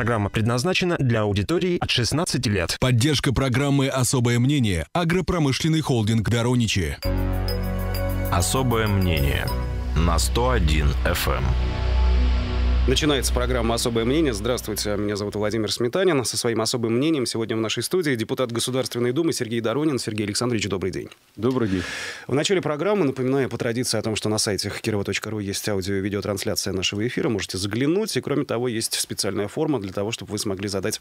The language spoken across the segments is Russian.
Программа предназначена для аудитории от 16 лет. Поддержка программы «Особое мнение» агропромышленный холдинг Дороничи. «Особое мнение» на 101 FM. Начинается программа «Особое мнение». Здравствуйте, меня зовут Владимир Сметанин. Со своим особым мнением сегодня в нашей студии депутат Государственной Думы Сергей Доронин. Сергей Александрович, добрый день. Добрый день. В начале программы, напоминаю по традиции о том, что на сайте кирова.ру есть аудио и видеотрансляция нашего эфира. Можете заглянуть. И, кроме того, есть специальная форма для того, чтобы вы смогли задать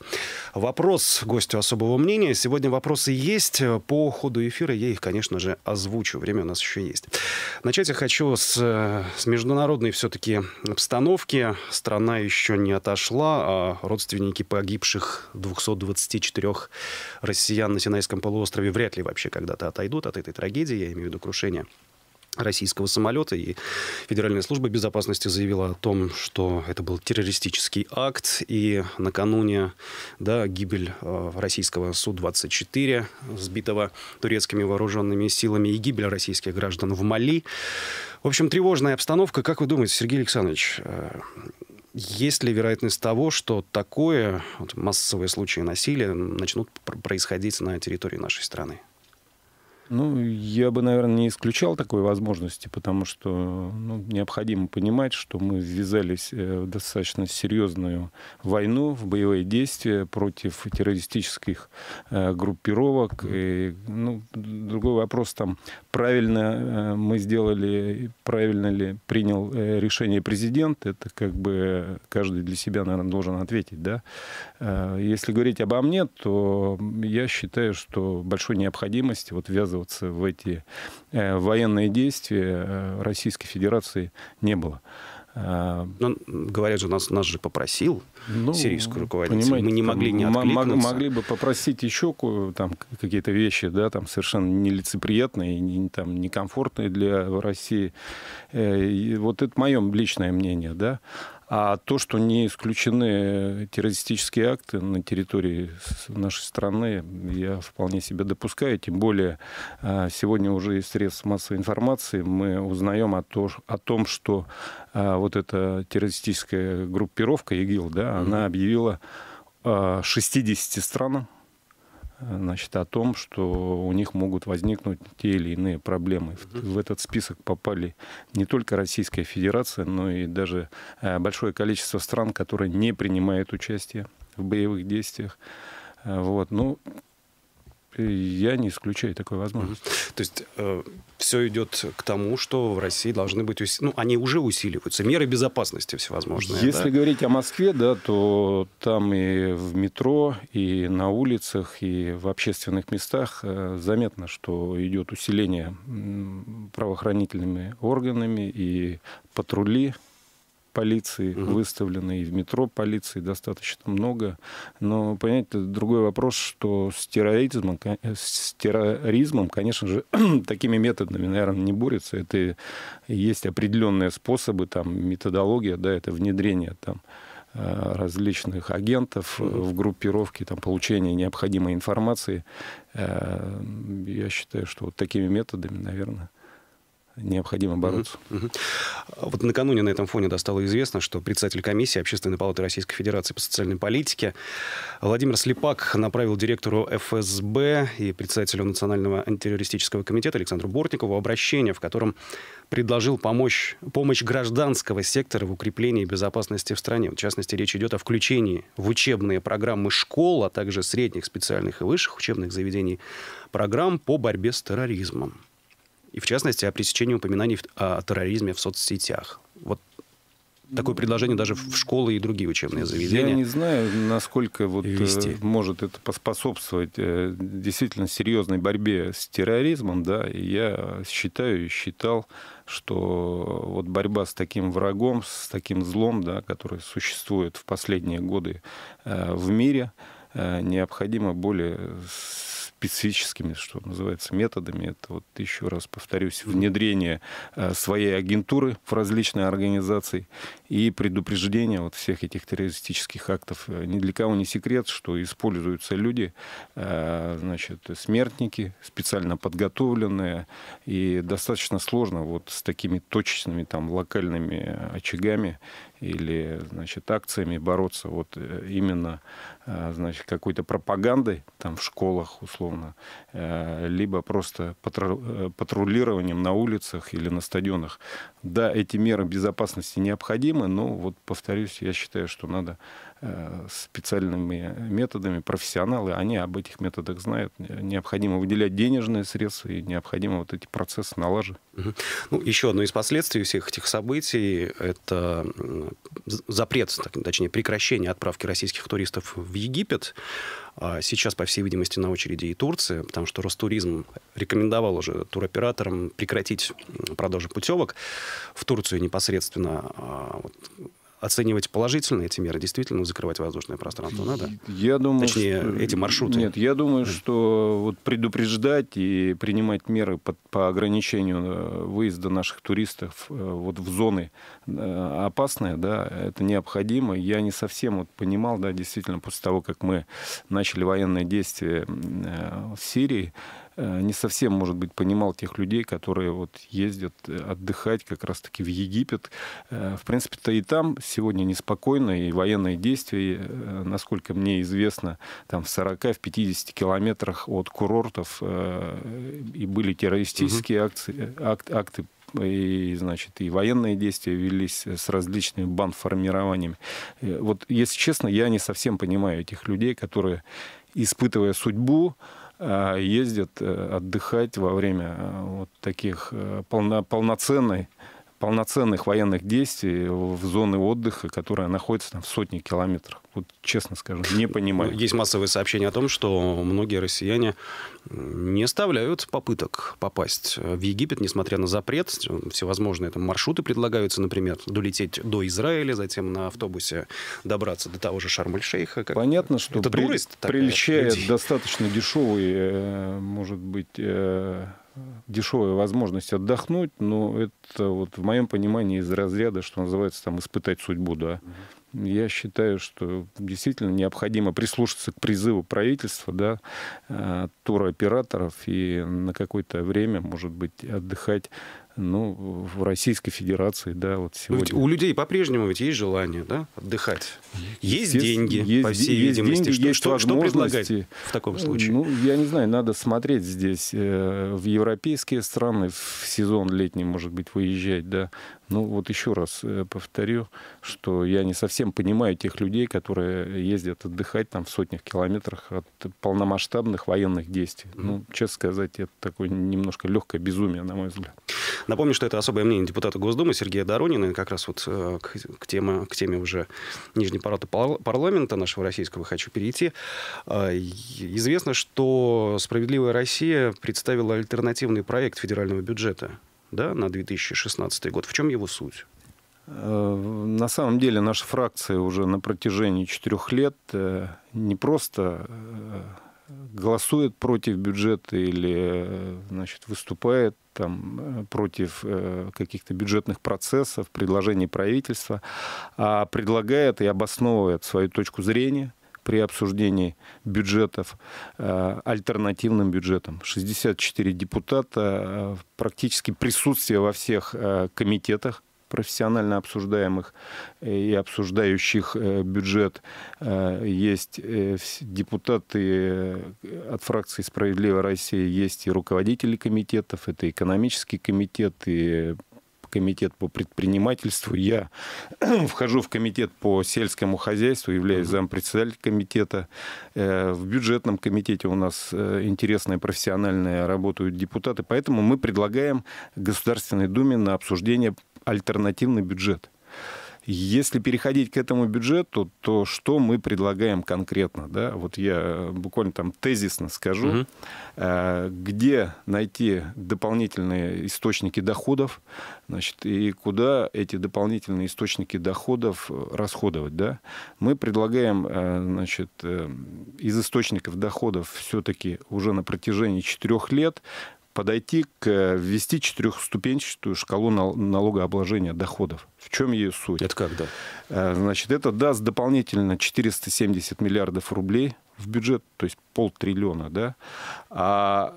вопрос гостю особого мнения. Сегодня вопросы есть. По ходу эфира я их, конечно же, озвучу. Время у нас еще есть. Начать я хочу с, э, с международной все-таки обстановки, страна еще не отошла, а родственники погибших 224 россиян на Синайском полуострове вряд ли вообще когда-то отойдут от этой трагедии, я имею в виду крушение российского самолета, и Федеральная служба безопасности заявила о том, что это был террористический акт, и накануне да, гибель э, российского Су-24, сбитого турецкими вооруженными силами, и гибель российских граждан в Мали. В общем, тревожная обстановка. Как вы думаете, Сергей Александрович, э, есть ли вероятность того, что такое вот, массовые случаи насилия начнут происходить на территории нашей страны? Ну, я бы, наверное, не исключал такой возможности, потому что ну, необходимо понимать, что мы ввязались э, в достаточно серьезную войну, в боевые действия против террористических э, группировок. И, ну, другой вопрос там, правильно э, мы сделали, правильно ли принял э, решение президент, это как бы каждый для себя, наверное, должен ответить, да. Э, если говорить обо мне, то я считаю, что большой необходимости вот ввязываться ввязываться в эти э, военные действия э, Российской Федерации не было. А, ну, говорят же, нас, нас же попросил ну, сирийскую руководитель. Мы не могли не откликнуться. Могли бы попросить еще какие-то вещи, да, там совершенно нелицеприятные, не, там, некомфортные для России. Э, и вот это мое личное мнение, да. А то, что не исключены террористические акты на территории нашей страны, я вполне себе допускаю. Тем более, а, сегодня уже из средств массовой информации мы узнаем о, том, что а, вот эта террористическая группировка ИГИЛ, да, она объявила 60 а, странам значит, о том, что у них могут возникнуть те или иные проблемы. В этот список попали не только Российская Федерация, но и даже э, большое количество стран, которые не принимают участие в боевых действиях. Э, вот. Ну, я не исключаю такой возможности. То есть э, все идет к тому, что в России должны быть... Ус... Ну, они уже усиливаются. Меры безопасности всевозможные. Если да? говорить о Москве, да, то там и в метро, и на улицах, и в общественных местах э, заметно, что идет усиление правоохранительными органами и патрули полиции угу. выставлено, и в метро полиции достаточно много. Но, понимаете, другой вопрос, что с терроризмом, э, с терроризмом конечно же, такими методами, наверное, не борется. Это есть определенные способы, там, методология, да, это внедрение там, э, различных агентов в группировке, там, получение необходимой информации. Э, я считаю, что вот такими методами, наверное, необходимо бороться. Угу, угу. Вот накануне на этом фоне да, стало известно, что председатель комиссии Общественной палаты Российской Федерации по социальной политике Владимир Слепак направил директору ФСБ и председателю Национального антитеррористического комитета Александру Бортникову обращение, в котором предложил помочь помощь гражданского сектора в укреплении безопасности в стране. В частности, речь идет о включении в учебные программы школ, а также средних специальных и высших учебных заведений программ по борьбе с терроризмом и в частности о пресечении упоминаний о терроризме в соцсетях. Вот такое предложение даже в школы и другие учебные заведения. Я не знаю, насколько вот э, вести. может это поспособствовать э, действительно серьезной борьбе с терроризмом, да. Я считаю и считал, что вот борьба с таким врагом, с таким злом, да, который существует в последние годы э, в мире, необходимо более специфическими, что называется, методами. Это, вот еще раз повторюсь, внедрение э, своей агентуры в различные организации и предупреждение вот всех этих террористических актов. Э, ни для кого не секрет, что используются люди, э, значит, смертники, специально подготовленные, и достаточно сложно вот с такими точечными там локальными очагами или значит, акциями бороться вот э, именно э, значит, какой-то пропагандой там, в школах условно, э, либо просто патру... патрулированием на улицах или на стадионах. Да, эти меры безопасности необходимы, но, вот повторюсь, я считаю, что надо Э, специальными методами, профессионалы, они об этих методах знают. Необходимо выделять денежные средства и необходимо вот эти процессы налаживать. Ну, еще одно из последствий всех этих событий – это запрет, точнее, прекращение отправки российских туристов в Египет. А сейчас, по всей видимости, на очереди и Турция, потому что Ростуризм рекомендовал уже туроператорам прекратить продажу путевок в Турцию непосредственно. А оценивать положительно эти меры, действительно закрывать воздушное пространство надо? Я думаю, Точнее, что... Э, эти маршруты. Нет, я думаю, что вот предупреждать и принимать меры по, по ограничению э, выезда наших туристов э, вот в зоны опасные, да, это необходимо. Я не совсем вот понимал, да, действительно, после того, как мы начали военные действия в Сирии, Э, не совсем, может быть, понимал тех людей, которые вот ездят э, отдыхать как раз-таки в Египет. Э, в принципе-то и там сегодня неспокойно, и военные действия, насколько мне известно, там в 40-50 километрах от курортов и были террористические угу. акции, ак, акты и, значит, и военные действия велись с различными бандформированиями. Вот, если честно, я не совсем понимаю этих людей, которые, испытывая судьбу, а, ездят э, отдыхать во время э, вот таких э, полно, полноценной полноценных военных действий в зоны отдыха, которая находится там в сотни километрах. Вот честно скажу, не понимаю. Есть массовые сообщения о том, что многие россияне не оставляют попыток попасть в Египет, несмотря на запрет. Всевозможные там маршруты предлагаются, например, долететь до Израиля, затем на автобусе добраться до того же Шарм-эль-Шейха. Понятно, что при... турист такая, достаточно дешевый, э, может быть, э, дешевая возможность отдохнуть, но это вот в моем понимании из разряда, что называется, там, испытать судьбу, да. Я считаю, что действительно необходимо прислушаться к призыву правительства, да, э, туроператоров и на какое-то время, может быть, отдыхать ну, в Российской Федерации, да, вот ну, сегодня. Ведь у людей по-прежнему ведь есть желание, да, отдыхать. Есть, деньги, есть, по всей есть видимости. Деньги, что, есть что, что предлагать в таком э, случае? Ну, я не знаю, надо смотреть здесь э, в европейские страны, в сезон летний, может быть, выезжать, да. Ну вот еще раз э, повторю, что я не совсем понимаю тех людей, которые ездят отдыхать там в сотнях километрах от полномасштабных военных действий. Ну, честно сказать, это такое немножко легкое безумие, на мой взгляд. Напомню, что это особое мнение депутата Госдумы Сергея Доронина, как раз вот э, к, к, теме, к теме уже Нижней палаты парламента нашего российского хочу перейти. А, известно, что «Справедливая Россия» представила альтернативный проект федерального бюджета да, на 2016 год. В чем его суть? Э, на самом деле наша фракция уже на протяжении четырех лет э, не просто э, голосует против бюджета или значит, выступает там, против каких-то бюджетных процессов, предложений правительства, а предлагает и обосновывает свою точку зрения – при обсуждении бюджетов э, альтернативным бюджетом. 64 депутата, э, практически присутствие во всех э, комитетах профессионально обсуждаемых и обсуждающих бюджет. Есть депутаты от фракции «Справедливая Россия», есть и руководители комитетов, это экономический комитет, и комитет по предпринимательству, я вхожу в комитет по сельскому хозяйству, являюсь зампредседателем комитета. Э, в бюджетном комитете у нас э, интересная профессиональная работают депутаты, поэтому мы предлагаем Государственной Думе на обсуждение альтернативный бюджет. Если переходить к этому бюджету, то что мы предлагаем конкретно? Да? Вот я э, буквально там тезисно скажу, угу. где найти дополнительные источники доходов, значит, и куда эти дополнительные источники доходов э, расходовать. Да? Мы предлагаем значит, из источников доходов все-таки уже на протяжении четырех лет подойти к э, ввести четырехступенчатую шкалу налогообложения доходов. В чем ее суть? Это когда э, Значит, это даст дополнительно 470 миллиардов рублей в бюджет, то есть полтриллиона, да. А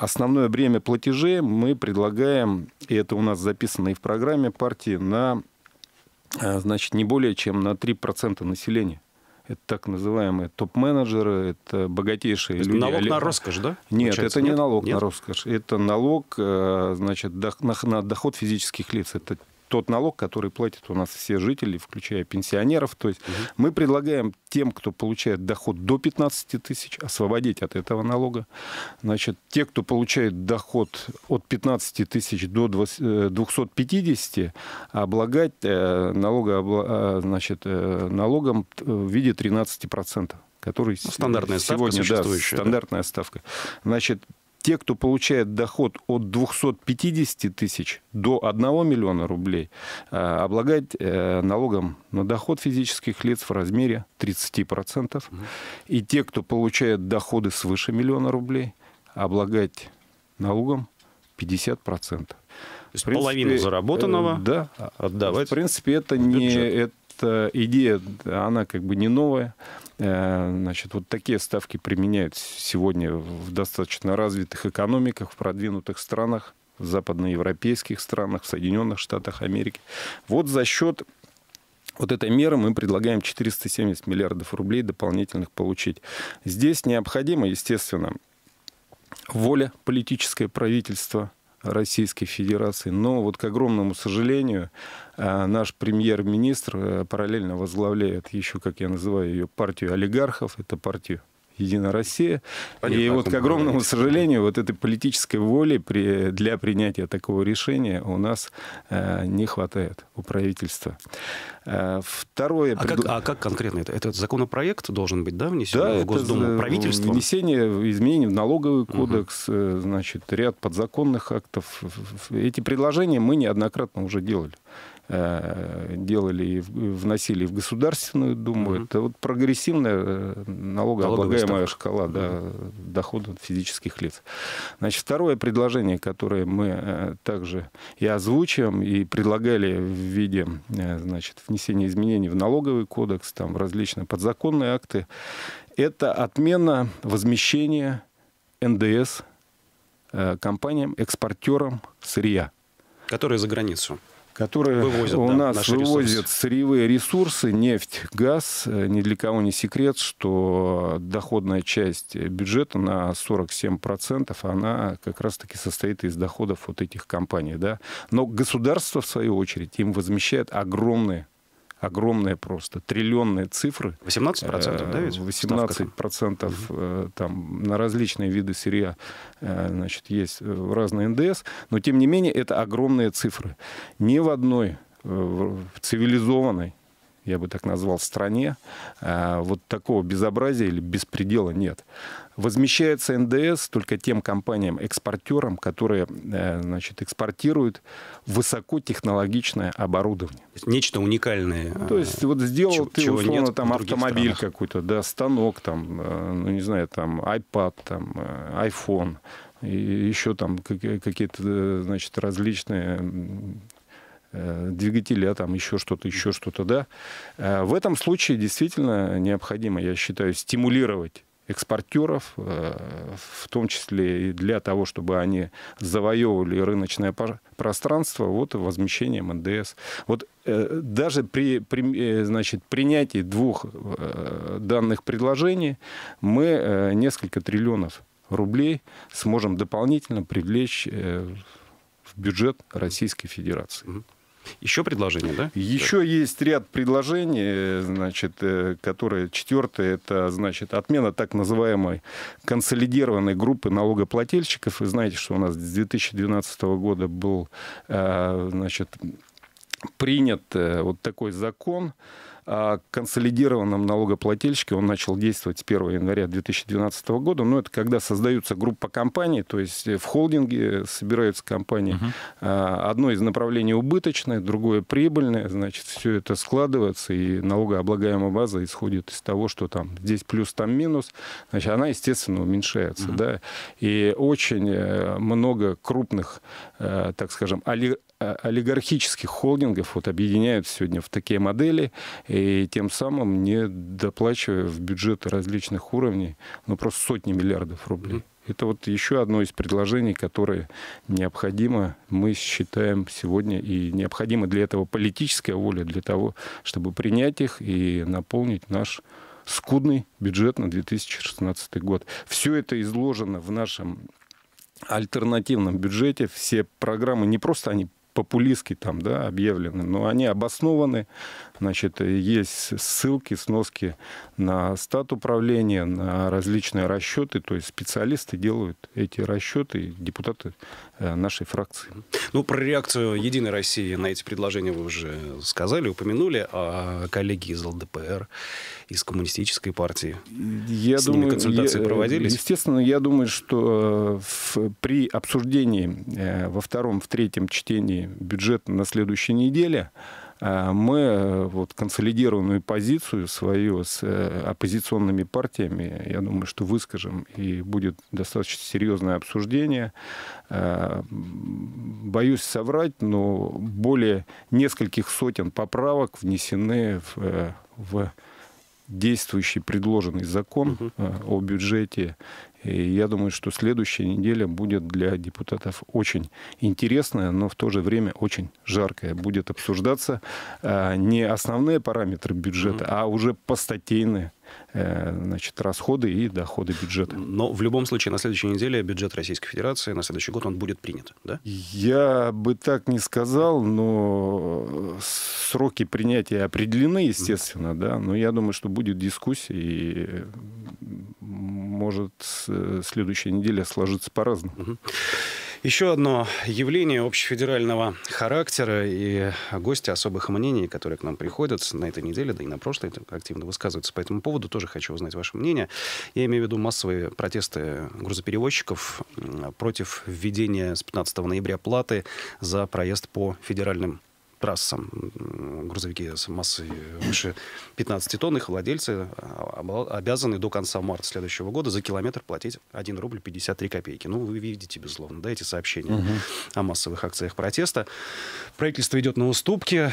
основное время платежей мы предлагаем, и это у нас записано и в программе партии, на, э, значит, не более чем на 3% населения это так называемые топ-менеджеры, это богатейшие это люди. Налог на роскошь, да? Нет, Получается, это не нет? налог нет? на роскошь, это налог э, значит, на доход физических лиц, это тот налог, который платят у нас все жители, включая пенсионеров. То есть угу. мы предлагаем тем, кто получает доход до 15 тысяч, освободить от этого налога. Значит, те, кто получает доход от 15 тысяч до 250, э, облагать э, налога, э, значит, налогом в виде 13%. Который ну, стандартная сегодня, ставка да, стандартная да. ставка. Значит, те, кто получает доход от 250 тысяч до 1 миллиона рублей, э, облагать э, налогом на доход физических лиц в размере 30%. И те, кто получает доходы свыше миллиона рублей, облагать налогом 50%. То есть принципе, половину э, заработанного э, да, отдавать. В принципе, это не, это эта идея, она как бы не новая. Э, значит, вот такие ставки применяют сегодня в достаточно развитых экономиках, в продвинутых странах, в западноевропейских странах, в Соединенных Штатах Америки. Вот за счет вот этой меры мы предлагаем 470 миллиардов рублей дополнительных получить. Здесь необходимо, естественно, воля политическое правительство – Российской Федерации. Но вот, к огромному сожалению, э, наш премьер-министр э, параллельно возглавляет еще, как я называю ее, партию олигархов, это партию «Единая Россия». Понятно, и вот, к огромному говорить. сожалению, вот этой политической воли при, для принятия такого решения у нас э, не хватает, у правительства. Э, второе... А, пред... как, а как конкретно это? Этот законопроект должен быть, да, внесен да, в Госдуму это, правительство? внесение изменений в налоговый кодекс, угу. значит, ряд подзаконных актов. Эти предложения мы неоднократно уже делали. Э, делали и вносили в Государственную Думу. Угу. Это вот прогрессивная э, налогооблагаемая шкала да, угу. доходов физических лиц. Значит, второе предложение, которое мы э, также и озвучиваем, и предлагали в виде значит, внесения изменений в налоговый кодекс, там, в различные подзаконные акты, это отмена возмещения НДС компаниям-экспортерам сырья. Которые за границу которые вывозят, у да, нас вывозят ресурсы. сырьевые ресурсы, нефть, газ. Э, ни для кого не секрет, что доходная часть бюджета на 47% она как раз-таки состоит из доходов вот этих компаний. Да? Но государство, в свою очередь, им возмещает огромные огромные просто, триллионные цифры. 18%, да, ведь? 18% угу. Э, там на различные виды сырья, э, значит, есть э, разные НДС, но тем не менее это огромные цифры. Ни в одной в цивилизованной я бы так назвал, стране, э, вот такого безобразия или беспредела нет. Возмещается НДС только тем компаниям-экспортерам, которые э, значит, экспортируют высокотехнологичное оборудование. Нечто уникальное. Э, То есть вот сделал чего, ты, условно, нет там автомобиль какой-то, да, станок, там, ну не знаю, там iPad, там, iPhone, и еще там какие-то, значит, различные Э, двигателя, там еще что-то, еще что-то, да. Э, в этом случае действительно необходимо, я считаю, стимулировать экспортеров, э, в том числе и для того, чтобы они завоевывали рыночное пространство, вот возмещением НДС. Вот даже при, при значит, принятии двух данных предложений мы несколько триллионов рублей сможем дополнительно привлечь в бюджет Российской Федерации. Еще предложение, да? Еще да. есть ряд предложений, значит, э, которые четвертое, это, значит, отмена так называемой консолидированной группы налогоплательщиков. Вы знаете, что у нас с 2012 года был, э, значит, принят э, вот такой закон, о а, консолидированном налогоплательщике, он начал действовать с 1 января 2012 года, но это когда создаются группа компаний, то есть э, в холдинге собираются компании, угу. одно из направлений убыточное, другое прибыльное, значит, все это складывается, и налогооблагаемая база исходит из того, что там здесь плюс, там минус, значит, она, естественно, уменьшается, угу. да, и очень э, много крупных, э, так скажем, оли а, олигархических холдингов вот объединяют сегодня в такие модели, и тем самым не доплачивая в бюджеты различных уровней, ну просто сотни миллиардов рублей. Это вот еще одно из предложений, которое необходимо, мы считаем сегодня, и необходима для этого политическая воля, для того, чтобы принять их и наполнить наш скудный бюджет на 2016 год. Все это изложено в нашем альтернативном бюджете. Все программы не просто они популистски там, да, объявлены, но они обоснованы. Значит, есть ссылки, сноски на стат управления, на различные расчеты. То есть специалисты делают эти расчеты, депутаты э, нашей фракции. Ну, про реакцию «Единой России» на эти предложения вы уже сказали, упомянули. А коллеги из ЛДПР, из Коммунистической партии, я с думаю, ними консультации я, э, проводились? Естественно, я думаю, что э, в, при обсуждении во втором, в третьем чтении бюджет на следующей неделе, а, мы э, вот консолидированную позицию свою с э, оппозиционными партиями, я думаю, что выскажем, и будет достаточно серьезное обсуждение. А, боюсь соврать, но более нескольких сотен поправок внесены в, э, в действующий предложенный закон угу. о бюджете и я думаю, что следующая неделя будет для депутатов очень интересная, но в то же время очень жаркая. Будет обсуждаться э, не основные параметры бюджета, а уже постатейные э, значит, расходы и доходы бюджета. Но в любом случае на следующей неделе бюджет Российской Федерации на следующий год он будет принят, да? Я бы так не сказал, но сроки принятия определены, естественно, mm-hmm. да, но я думаю, что будет дискуссия и может Э, следующая неделя сложится по-разному. Еще одно явление общефедерального характера и гости особых мнений, которые к нам приходят на этой неделе, да и на прошлой, активно высказываются по этому поводу, тоже хочу узнать ваше мнение. Я имею в виду массовые протесты грузоперевозчиков против введения с 15 ноября платы за проезд по федеральным трассам. Грузовики с массой выше 15 тонн, их владельцы а, обязаны до конца марта следующего года за километр платить 1 рубль 53 копейки. Ну, вы видите, безусловно, да, эти сообщения угу. о массовых акциях протеста. Правительство идет на уступки.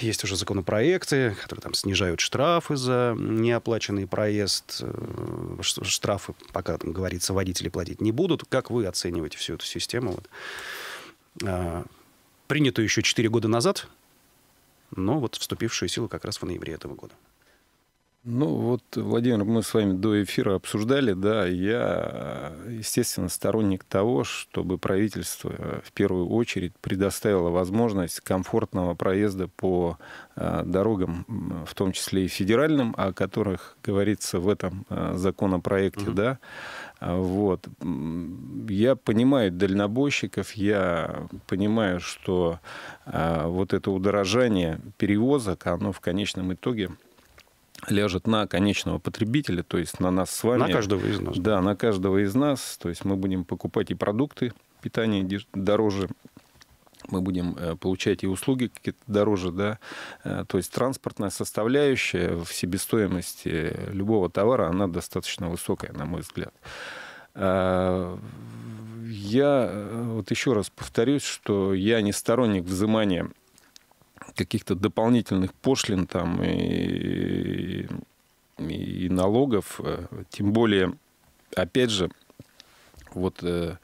Есть уже законопроекты, которые там снижают штрафы за неоплаченный проезд. Э, штрафы, пока там говорится, водители платить не будут. Как вы оцениваете всю эту систему? Вот. А, принятую еще 4 года назад, но вот вступившую в силу как раз в ноябре этого года. Ну вот, Владимир, мы с вами до эфира обсуждали, да, я, естественно, сторонник того, чтобы правительство э, в первую очередь предоставило возможность комфортного проезда по э, дорогам, в том числе и федеральным, о которых говорится в этом э, законопроекте, угу. да. Вот. Я понимаю дальнобойщиков, я понимаю, что вот это удорожание перевозок, оно в конечном итоге ляжет на конечного потребителя, то есть на нас с вами. На каждого из нас. Да, на каждого из нас. То есть мы будем покупать и продукты питания дороже, мы будем э, получать и услуги какие-то дороже, да, э, то есть транспортная составляющая в себестоимости любого товара, она достаточно высокая, на мой взгляд. Э, я вот еще раз повторюсь, что я не сторонник взимания каких-то дополнительных пошлин там и, и, и налогов. Э, тем более, опять же, вот э,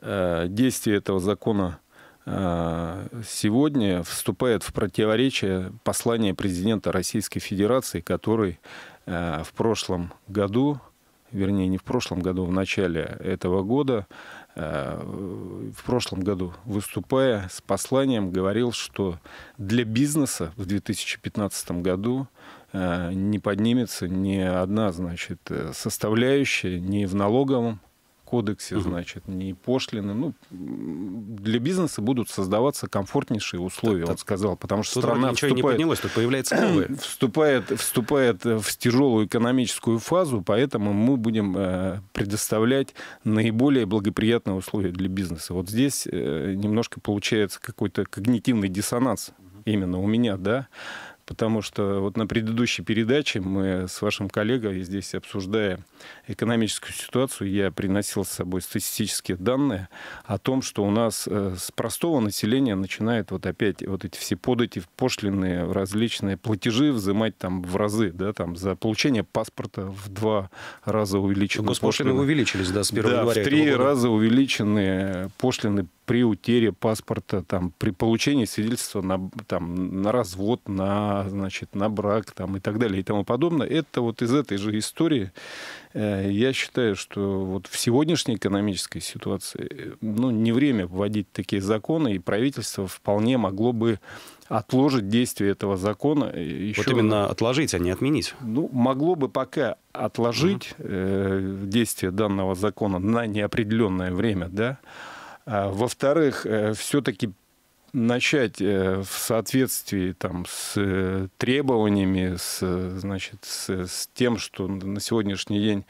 э, действие этого закона э, сегодня вступает в противоречие послание президента Российской Федерации, который э, в прошлом году, вернее, не в прошлом году, а в начале этого года Э, в прошлом году, выступая с посланием, говорил, что для бизнеса в 2015 году э, не поднимется ни одна, значит, э, составляющая ни в налоговом кодексе, значит, не пошлины. Ну, для бизнеса будут создаваться комфортнейшие условия, так, он сказал, потому что страна вступает, не поднялось, тут появляется вступает, вступает в тяжелую экономическую фазу, поэтому мы будем э, предоставлять наиболее благоприятные условия для бизнеса. Вот здесь э, немножко получается какой-то когнитивный диссонанс именно у меня, да, потому что вот на предыдущей передаче мы с вашим коллегой здесь, обсуждая экономическую ситуацию, я приносил с собой статистические данные о том, что у нас э, с простого населения начинает вот опять вот эти все подати, пошлины, различные платежи взимать там в разы, да, там за получение паспорта в два раза увеличены. Госпошлины пошлины. увеличились, да, с 1 да, января в три раза увеличены пошлины при утере паспорта, там, при получении свидетельства на, там, на развод, на, значит, на брак там, и так далее и тому подобное. Это вот из этой же истории, э, я считаю, что вот в сегодняшней экономической ситуации э, ну, не время вводить такие законы, и правительство вполне могло бы отложить действие этого закона. Еще... Э, вот именно отложить, а не отменить. Ну, могло бы пока отложить угу. э, действие данного закона на неопределенное время, да, а, во-вторых, э, все-таки начать э, в соответствии там, с э, требованиями, с, значит, с, с тем, что на сегодняшний день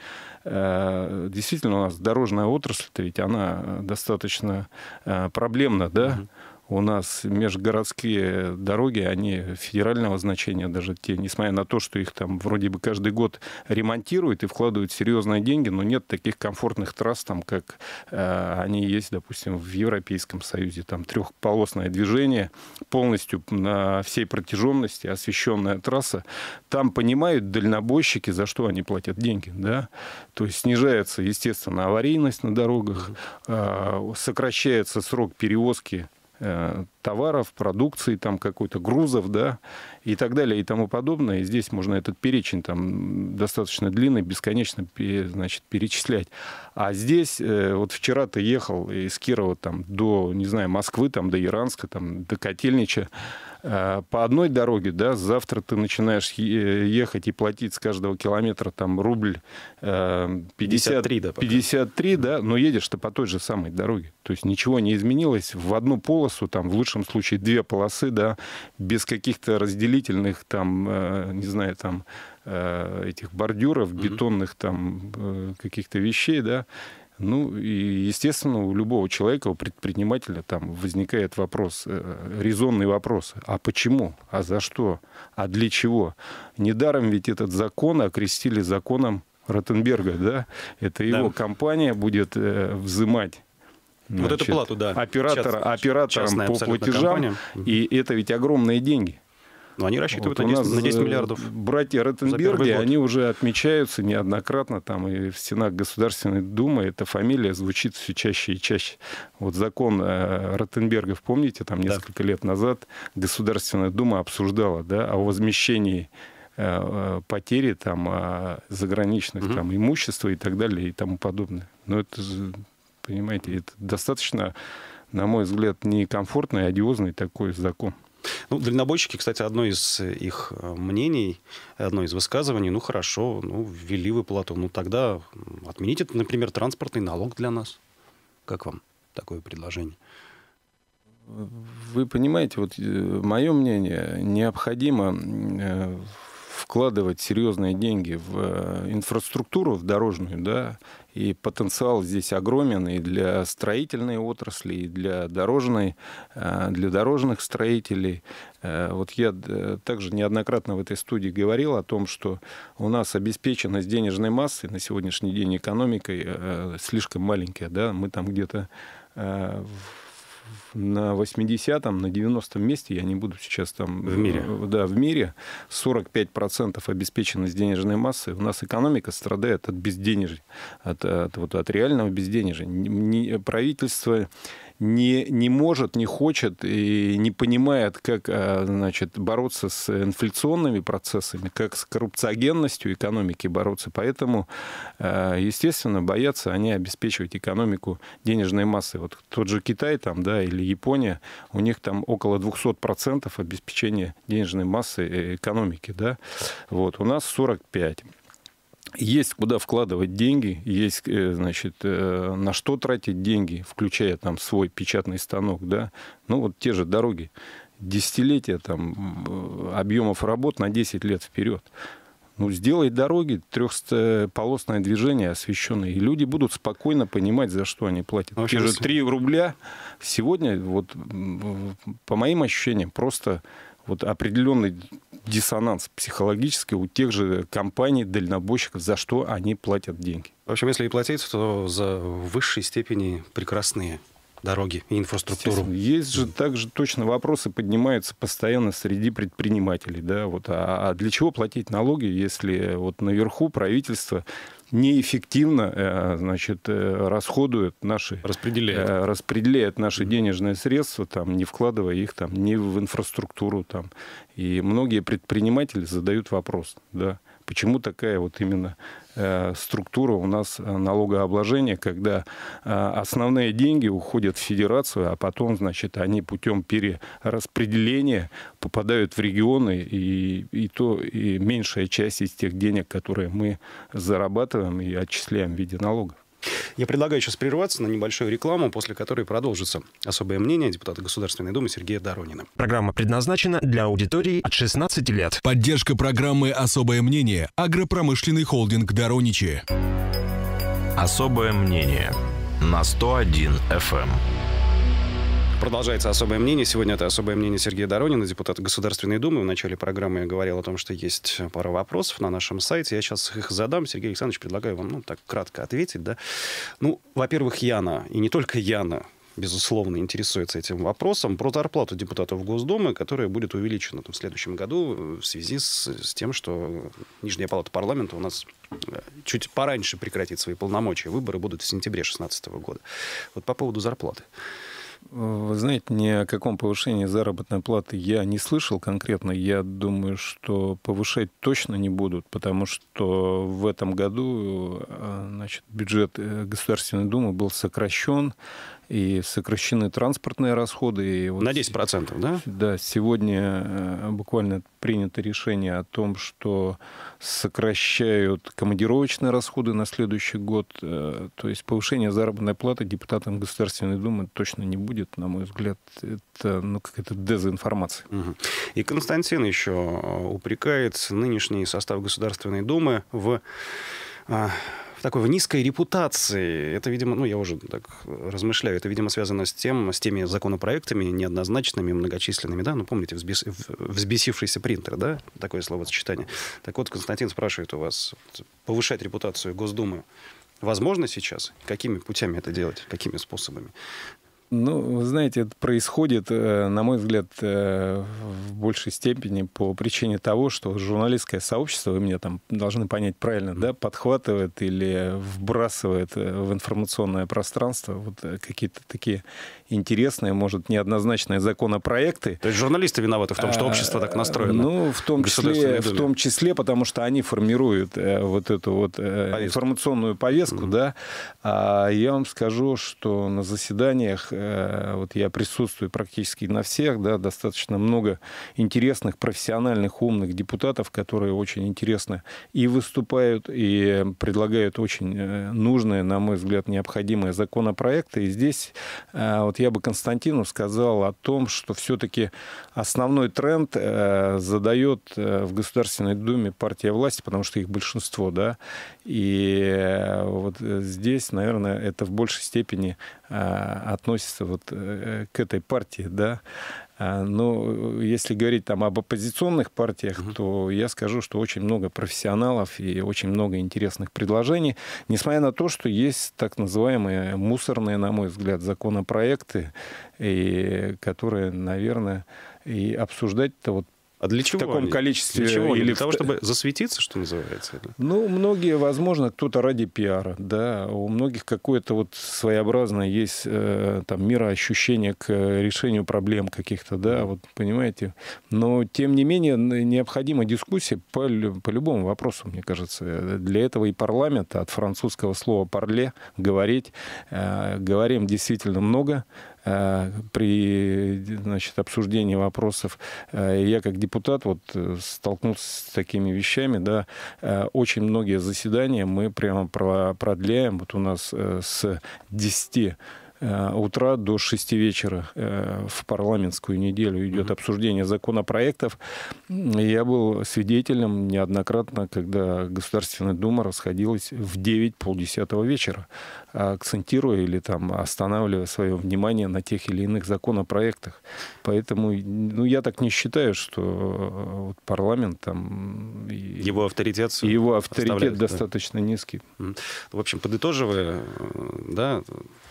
действительно у нас дорожная отрасль, ведь она достаточно проблемна, да? Угу у нас межгородские дороги, они федерального значения даже те, несмотря на то, что их там вроде бы каждый год ремонтируют и вкладывают серьезные деньги, но нет таких комфортных трасс, там, как э, они есть, допустим, в Европейском Союзе. Там трехполосное движение полностью на всей протяженности, освещенная трасса. Там понимают дальнобойщики, за что они платят деньги. Да? То есть снижается, естественно, аварийность на дорогах, э, сокращается срок перевозки Э, товаров, продукции, там какой-то грузов, да, и так далее, и тому подобное. И здесь можно этот перечень там достаточно длинный, бесконечно, значит, перечислять. А здесь, э, вот вчера ты ехал из Кирова там до, не знаю, Москвы, там до Иранска, там до Котельнича, Э, по одной дороге, да, завтра ты начинаешь ехать и платить с каждого километра там рубль 50, э, 53, да, пока. 53, да, но едешь ты по той же самой дороге. То есть ничего не изменилось. В одну полосу, там, в лучшем случае, две полосы, да, без каких-то разделительных, там, э, не знаю, там, этих бордюров, бетонных там каких-то вещей, да, ну и, естественно, у любого человека, у предпринимателя там возникает вопрос, э, э, резонный вопрос, а почему, а за что, а для чего? Недаром ведь этот закон окрестили законом Ротенберга, да? Это его да. компания будет э, взимать Значит, вот эту плату, да. Оператор, частная, оператором частная по платежам. Компания. И это ведь огромные деньги. Но они рассчитывают вот на, 10, на 10 э, миллиардов. Братья Ротенберги, они уже отмечаются неоднократно там и в стенах Государственной Думы. Эта фамилия звучит все чаще и чаще. Вот закон э, Ротенбергов, помните, там несколько да. лет назад Государственная Дума обсуждала да, о возмещении э, потери там а, заграничных угу. там имущества и так далее и тому подобное. Но это, понимаете, это достаточно, на мой взгляд, некомфортный, одиозный такой закон. Ну, дальнобойщики, кстати, одно из их э, мнений, одно из высказываний, ну хорошо, ну ввели выплату, ну тогда отмените, например, транспортный налог для нас. Как вам такое предложение? Вы понимаете, вот э, мое мнение, необходимо э, вкладывать серьезные деньги в э, инфраструктуру, в дорожную, да, и потенциал здесь огромен и для строительной отрасли, и для, дорожной, э, для дорожных строителей. Э, вот я также неоднократно в этой студии говорил о том, что у нас обеспеченность денежной массы на сегодняшний день экономикой слишком маленькая. Да? Мы там где-то на 80-м, на 90-м месте, я не буду сейчас там... В мире. Э, да, в мире 45% обеспеченность денежной массы. У нас экономика страдает от безденежья, от, от, вот, от реального безденежья. правительство не, не может, не хочет и не понимает, как а, значит, бороться с инфляционными процессами, как с коррупциогенностью экономики бороться. Поэтому, а, естественно, боятся они обеспечивать экономику денежной массой. Вот тот же Китай там, да, или Япония, у них там около 200% обеспечения денежной массы э, экономики. Да? Вот, у нас 45% есть куда вкладывать деньги, есть, э, значит, э, на что тратить деньги, включая там свой печатный станок, да, ну вот те же дороги, десятилетия там э, объемов работ на 10 лет вперед. Ну, сделай дороги, трехполосное движение освещенное, и люди будут спокойно понимать, за что они платят. Ну, Те же 3 рубля сегодня, вот по моим ощущениям, просто вот определенный диссонанс психологический у тех же компаний, дальнобойщиков, за что они платят деньги. В общем, если и платить, то за высшей степени прекрасные дороги и инфраструктуру. Есть же также точно вопросы поднимаются постоянно среди предпринимателей. Да? Вот, а, а для чего платить налоги, если вот наверху правительство неэффективно э, значит, э, расходует наши... распределяет э, распределяет наши денежные средства, там, не вкладывая их там, не в инфраструктуру. Там. И многие предприниматели задают вопрос, да, Почему такая вот именно э, структура у нас э, налогообложения, когда э, основные деньги уходят в федерацию, а потом, значит, они путем перераспределения попадают в регионы, и, и то и меньшая часть из тех денег, которые мы зарабатываем и отчисляем в виде налогов. Я предлагаю сейчас прерваться на небольшую рекламу, после которой продолжится особое мнение депутата Государственной Думы Сергея Доронина. Программа предназначена для аудитории от 16 лет. Поддержка программы «Особое мнение» агропромышленный холдинг Дороничи. Особое мнение на 101 FM. Продолжается особое мнение. Сегодня это особое мнение Сергея Доронина, депутата Государственной Думы. В начале программы я говорил о том, что есть пара вопросов на нашем сайте. Я сейчас их задам. Сергей Александрович, предлагаю вам ну, так кратко ответить. Да? Ну, во-первых, Яна, и не только Яна, безусловно, интересуется этим вопросом, про зарплату депутатов Госдумы, которая будет увеличена там, в следующем году в связи с, с тем, что Нижняя палата парламента у нас э, чуть пораньше прекратит свои полномочия. Выборы будут в сентябре 2016 года. Вот по поводу зарплаты. Вы знаете, ни о каком повышении заработной платы я не слышал конкретно. Я думаю, что повышать точно не будут, потому что в этом году э, значит, бюджет э, Государственной Думы был сокращен и сокращены транспортные расходы. И вот На 10%, да? Да, сегодня э, буквально принято решение о том, что сокращают командировочные расходы на следующий год. Э, то есть повышение заработной платы депутатам Государственной Думы точно не будет, на мой взгляд. Это ну, какая-то дезинформация. Угу. И Константин еще э, упрекает нынешний состав Государственной Думы в а, в такой в низкой репутации. Это, видимо, ну, я уже так размышляю, это, видимо, связано с тем, с теми законопроектами неоднозначными, многочисленными, да, ну, помните, взбес... взбесившийся принтер, да, такое словосочетание. Так вот, Константин спрашивает у вас, повышать репутацию Госдумы возможно сейчас? Какими путями это делать? Какими способами? Ну, вы знаете, это происходит, э, на мой взгляд, э, в большей степени по причине того, что журналистское сообщество, вы меня там должны понять правильно, да, подхватывает или вбрасывает э, в информационное пространство вот какие-то такие интересные, может, неоднозначные законопроекты. То есть журналисты виноваты в том, что а, общество так настроено? Ну, в том числе, в том числе потому что они формируют вот эту вот информационную повестку, mm-hmm. да. А я вам скажу, что на заседаниях Э, вот я присутствую практически на всех, да, достаточно много интересных, профессиональных, умных депутатов, которые очень интересно и выступают, и предлагают очень э, нужные, на мой взгляд, необходимые законопроекты. И здесь э, вот я бы Константину сказал о том, что все-таки основной тренд задает в Государственной Думе партия власти, потому что их большинство, да, и вот здесь, наверное, это в большей степени Э, относится вот э, к этой партии, да. А, но э, если говорить там об оппозиционных партиях, то я скажу, что очень много профессионалов и очень много интересных предложений, несмотря на то, что есть так называемые мусорные, на мой взгляд, законопроекты, и которые, наверное, и обсуждать-то вот а для чего? В таком они? количестве. Для чего? Или для в... того, чтобы засветиться, что называется? Ну, многие, возможно, кто-то ради пиара, да. У многих какое-то вот своеобразное есть э, там мироощущение к решению проблем каких-то, да, вот понимаете. Но, тем не менее, необходима дискуссия по, по любому вопросу, мне кажется. Для этого и парламент, а от французского слова «парле», говорить. Э, говорим действительно много, Э, при значит, обсуждении вопросов. Э, я как депутат вот э, столкнулся с такими вещами. Да. Очень многие заседания мы прямо продляем. Вот у нас с 10 Э, утра до 6 вечера э, в парламентскую неделю идет обсуждение законопроектов. Я был свидетелем неоднократно, когда Государственная Дума расходилась в 9 полдесятого вечера, а акцентируя или там останавливая свое внимание на тех или иных законопроектах. Поэтому ну, я так не считаю, что э, вот парламент там... Его авторитет... Его авторитет достаточно да. низкий. В общем, подытоживая, да,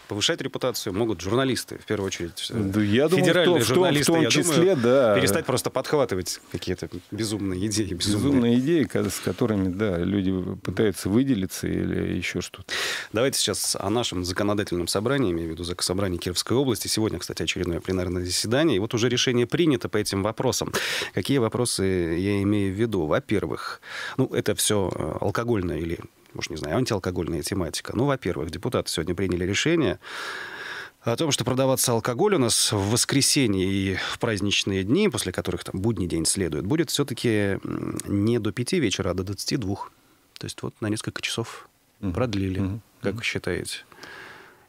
повышать репутацию могут журналисты, в первую очередь. Да, я думаю, Федеральные что, журналисты, в том, в том числе, думаю, да. перестать просто подхватывать какие-то безумные идеи. Безумные. безумные идеи, с которыми, да, люди пытаются выделиться или еще что-то. Давайте сейчас о нашем законодательном собрании, имею в виду собрание Кировской области. Сегодня, кстати, очередное пленарное заседание. И вот уже решение принято по этим вопросам. Какие вопросы я имею в виду? Во-первых, ну, это все э, алкогольное или может, не знаю, антиалкогольная тематика. Ну, во-первых, депутаты сегодня приняли решение о том, что продаваться алкоголь у нас в воскресенье и в праздничные дни, после которых там будний день следует, будет все-таки не до 5 вечера, а до 22. То есть вот на несколько часов продлили, mm-hmm. как вы считаете?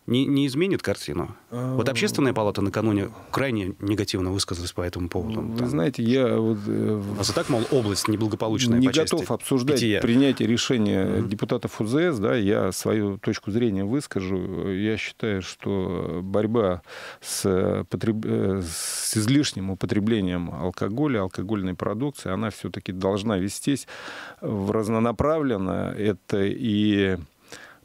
не, не изменит картину? А, вот общественная палата накануне крайне негативно высказалась по этому поводу. Ну, вы там. знаете, я вот... Э, а за так, мол, область неблагополучная Не готов обсуждать питья. принятие решения mm депутатов УЗС, да, я свою точку зрения выскажу. Я считаю, что борьба с, потреб... Э, с излишним употреблением алкоголя, алкогольной продукции, она все-таки должна вестись в разнонаправленно. Это и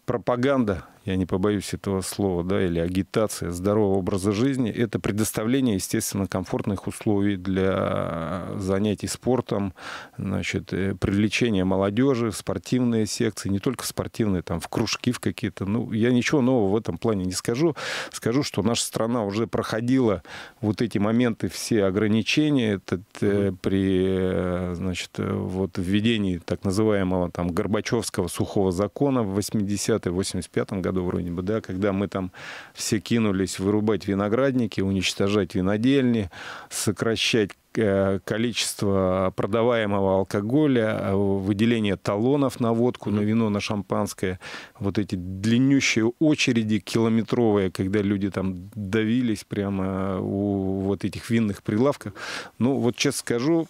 пропаганда я не побоюсь этого слова, да, или агитация здорового образа жизни, это предоставление, естественно, комфортных условий для занятий спортом, значит, э, привлечение молодежи в спортивные секции, не только в спортивные, там, в кружки в какие-то. Ну, я ничего нового в этом плане не скажу. Скажу, что наша страна уже проходила вот эти моменты, все ограничения этот, э, при, э, значит, э, вот введении так называемого там Горбачевского сухого закона в 80-85 году году вроде бы, да, когда мы там все кинулись вырубать виноградники, уничтожать винодельни, сокращать э, количество продаваемого алкоголя, выделение талонов на водку, на вино, на шампанское, вот эти длиннющие очереди километровые, когда люди там давились прямо у вот этих винных прилавков. Ну, вот честно скажу,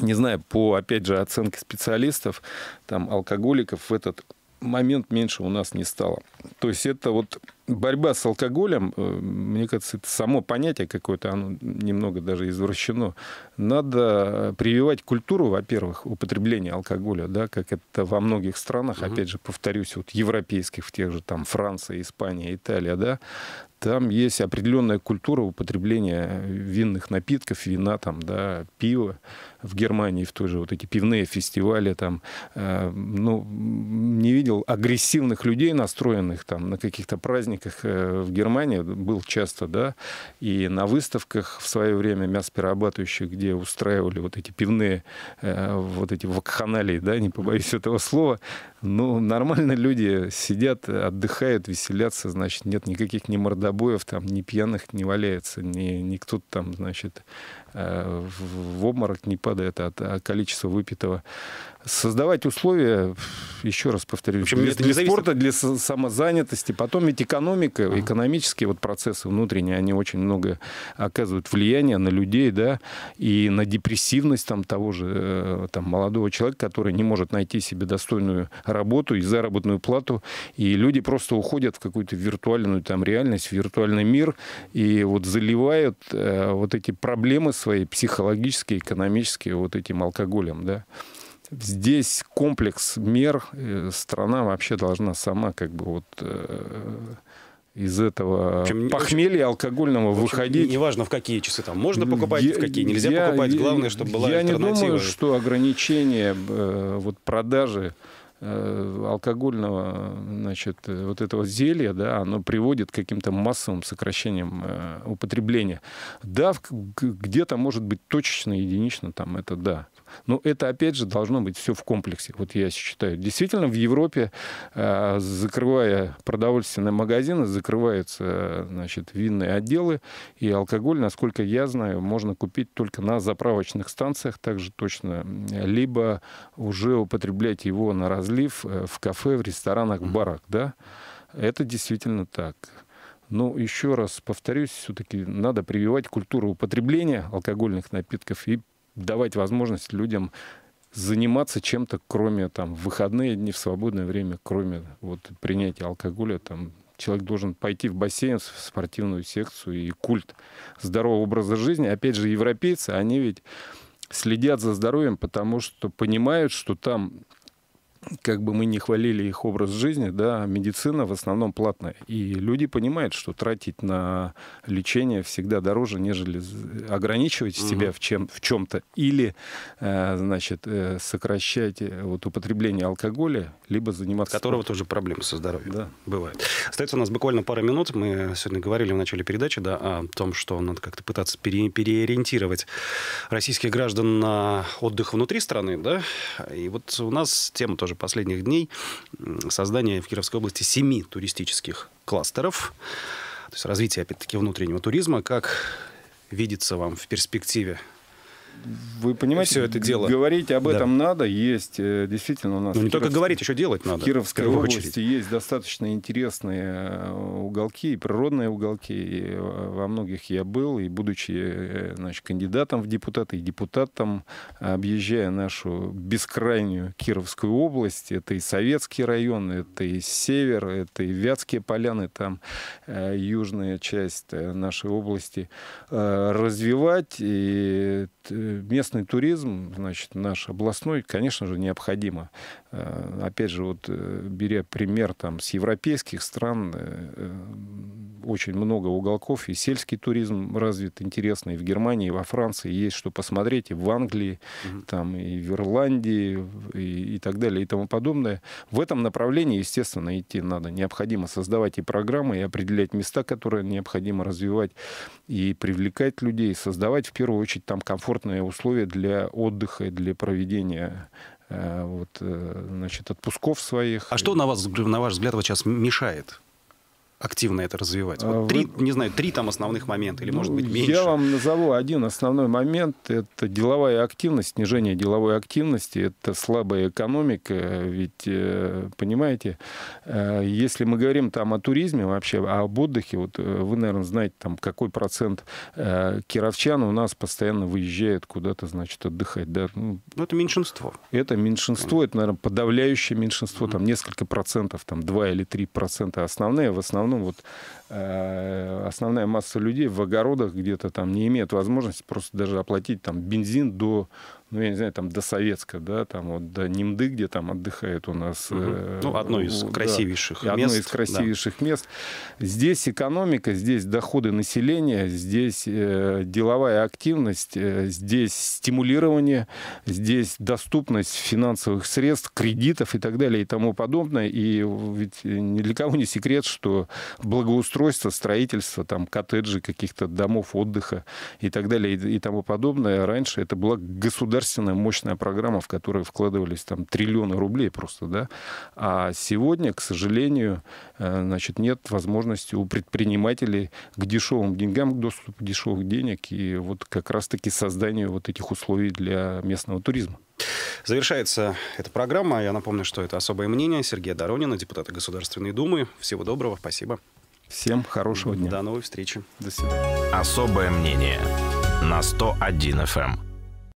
не знаю, по, опять же, оценке специалистов, там, алкоголиков в этот момент меньше у нас не стало. То есть это вот борьба с алкоголем, э, мне кажется, это само понятие какое-то, оно немного даже извращено. Надо э, прививать культуру, во-первых, употребления алкоголя, да, как это во многих странах, угу. опять же, повторюсь, вот европейских, в тех же там Франция, Испания, Италия, да, там есть определенная культура употребления винных напитков, вина, там, да, пива. В Германии в той же вот эти пивные фестивали, там, э, ну, не видел агрессивных людей, настроенных там на каких-то праздниках, праздниках э, в Германии был часто, да, и на выставках в свое время мясоперерабатывающих, где устраивали вот эти пивные, э, вот эти вакханалии, да, не побоюсь этого слова, ну, нормально люди сидят, отдыхают, веселятся, значит, нет никаких ни мордобоев, там, ни пьяных не валяется, ни, ни кто-то там, значит, э, в обморок не падает от, количества выпитого. Создавать условия, еще раз повторюсь, общем, для, для спорта, для самозанятости, потом ведь экономика, ага. экономические вот процессы внутренние, они очень много оказывают влияние на людей, да, и на депрессивность там того же э, там, молодого человека, который не может найти себе достойную работу и заработную плату, и люди просто уходят в какую-то виртуальную там реальность, в виртуальный мир, и вот заливают э, вот эти проблемы свои психологические, экономические вот этим алкоголем, да. Здесь комплекс мер, э, страна вообще должна сама как бы вот э, из этого общем, похмелья алкогольного общем, выходить. Неважно, в какие часы там. Можно покупать, я, в какие нельзя я, покупать. Главное, чтобы была я альтернатива. Я не думаю, что ограничение э, вот продажи Э, алкогольного, значит, э, вот этого зелья, да, оно приводит к каким-то массовым сокращениям э, употребления. Да, где-то может быть точечно, единично, там это да. Но ну, это, опять же, должно быть все в комплексе. Вот я считаю. Действительно, в Европе, э, закрывая продовольственные магазины, закрываются значит, винные отделы, и алкоголь, насколько я знаю, можно купить только на заправочных станциях, также точно, либо уже употреблять его на разлив э, в кафе, в ресторанах, в барах, да? Это действительно так. Но еще раз повторюсь, все-таки надо прививать культуру употребления алкогольных напитков и давать возможность людям заниматься чем-то, кроме там в выходные дни, в свободное время, кроме вот принятия алкоголя, там человек должен пойти в бассейн, в спортивную секцию и культ здорового образа жизни. Опять же, европейцы, они ведь следят за здоровьем, потому что понимают, что там как бы мы не хвалили их образ жизни, да, медицина в основном платная. И люди понимают, что тратить на лечение всегда дороже, нежели ограничивать угу. себя в, чем, в чем-то. Или, э, значит, э, сокращать э, вот, употребление алкоголя, либо заниматься... Которого спортом. тоже проблемы со здоровьем да. бывает. Остается у нас буквально пара минут. Мы сегодня говорили в начале передачи да, о том, что надо как-то пытаться пере- переориентировать российских граждан на отдых внутри страны. Да? И вот у нас тема тоже последних дней создание в Кировской области семи туристических кластеров, то есть развитие, опять-таки, внутреннего туризма. Как видится вам в перспективе вы понимаете, все это дело. Говорить об этом да. надо, есть э, действительно у нас. Ну, не Кировск... только говорить, еще делать надо. В Кировской области очередь. есть достаточно интересные э, уголки, и природные уголки. И э, во многих я был, и будучи значит, кандидатом в депутаты, и депутатом, объезжая нашу бескрайнюю Кировскую область, это и Советский район, это и Север, это и Вятские поляны, там южная часть нашей области, развивать и местный туризм, значит, наш областной, конечно же, необходимо. Э, опять же, вот э, беря пример там с европейских стран, э, очень много уголков, и сельский туризм развит интересный, в Германии, и во Франции есть что посмотреть, и в Англии, угу. там, и в Ирландии, и, и так далее, и тому подобное. В этом направлении, естественно, идти надо. Необходимо создавать и программы, и определять места, которые необходимо развивать, и привлекать людей, создавать в первую очередь там комфортные комфортные условия для отдыха и для проведения э, вот, э, значит, отпусков своих. А что, на, вас, на ваш взгляд, вот сейчас мешает активно это развивать? А, вот Вы... три, не знаю, три там основных момента, или, ну, может быть, меньше? Я вам назову один основной момент. Это деловая активность, снижение деловой активности, это слабая экономика. Ведь, э, понимаете, э, если мы говорим там о туризме вообще, а об отдыхе, вот э, вы, наверное, знаете, там, какой процент кировчан у нас постоянно выезжает куда-то, значит, отдыхать. Да? Ну, ну это меньшинство. Это меньшинство, это, наверное, подавляющее меньшинство, там несколько процентов, там 2 или 3 процента. Основные, в основном основном вот э, основная масса людей в огородах где-то там не имеет возможности просто даже оплатить там бензин до ну, я не знаю, там, до Советска, да, там, вот до Немды, где там отдыхает у нас. Угу. ну, э, одно ну, из да, красивейших мест. Одно из красивейших да. мест. Здесь экономика, здесь доходы населения, здесь э, деловая активность, э, здесь стимулирование, здесь доступность финансовых средств, кредитов и так далее и тому подобное. И ведь ни для кого не секрет, что благоустройство, строительство, там, коттеджи каких-то домов отдыха и так далее и, и тому подобное, раньше это было государственная государственная мощная программа, в которую вкладывались там триллионы рублей просто, да. А сегодня, к сожалению, э, значит, нет возможности у предпринимателей к дешевым деньгам, к доступу дешевых денег и вот как раз-таки созданию вот этих условий для местного туризма. Завершается эта программа. Я напомню, что это «Особое мнение» Сергея Доронина, депутата Государственной Думы. Всего доброго, спасибо. Всем хорошего дня. До новой встречи. До свидания. «Особое мнение» на 101 FM.